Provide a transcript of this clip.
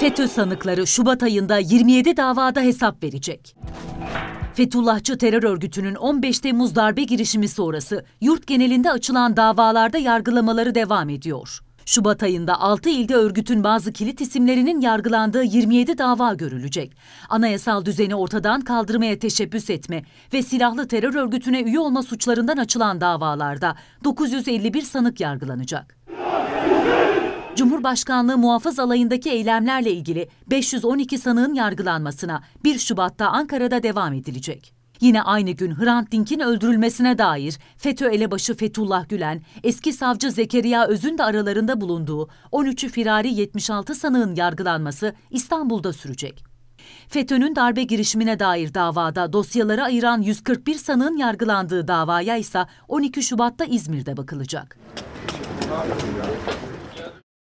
FETÖ sanıkları Şubat ayında 27 davada hesap verecek. Fethullahçı terör örgütünün 15 Temmuz darbe girişimi sonrası yurt genelinde açılan davalarda yargılamaları devam ediyor. Şubat ayında 6 ilde örgütün bazı kilit isimlerinin yargılandığı 27 dava görülecek. Anayasal düzeni ortadan kaldırmaya teşebbüs etme ve silahlı terör örgütüne üye olma suçlarından açılan davalarda 951 sanık yargılanacak. Cumhurbaşkanlığı Muhafız Alayı'ndaki eylemlerle ilgili 512 sanığın yargılanmasına 1 Şubat'ta Ankara'da devam edilecek. Yine aynı gün Hrant Dink'in öldürülmesine dair FETÖ elebaşı Fethullah Gülen, eski savcı Zekeriya Öz'ün de aralarında bulunduğu 13'ü firari 76 sanığın yargılanması İstanbul'da sürecek. FETÖ'nün darbe girişimine dair davada dosyalara ayıran 141 sanığın yargılandığı davaya ise 12 Şubat'ta İzmir'de bakılacak.